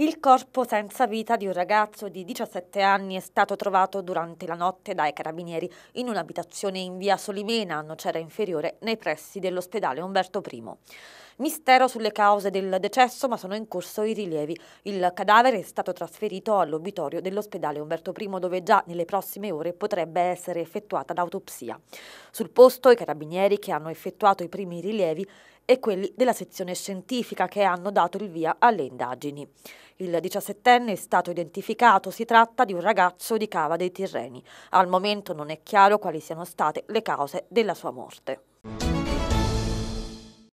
Il corpo senza vita di un ragazzo di 17 anni è stato trovato durante la notte dai carabinieri in un'abitazione in via Solimena, a Nocera Inferiore, nei pressi dell'ospedale Umberto I. Mistero sulle cause del decesso, ma sono in corso i rilievi. Il cadavere è stato trasferito all'obitorio dell'ospedale Umberto I, dove già nelle prossime ore potrebbe essere effettuata l'autopsia. Sul posto i carabinieri che hanno effettuato i primi rilievi e quelli della sezione scientifica che hanno dato il via alle indagini. Il 17enne è stato identificato, si tratta di un ragazzo di Cava dei Tirreni. Al momento non è chiaro quali siano state le cause della sua morte.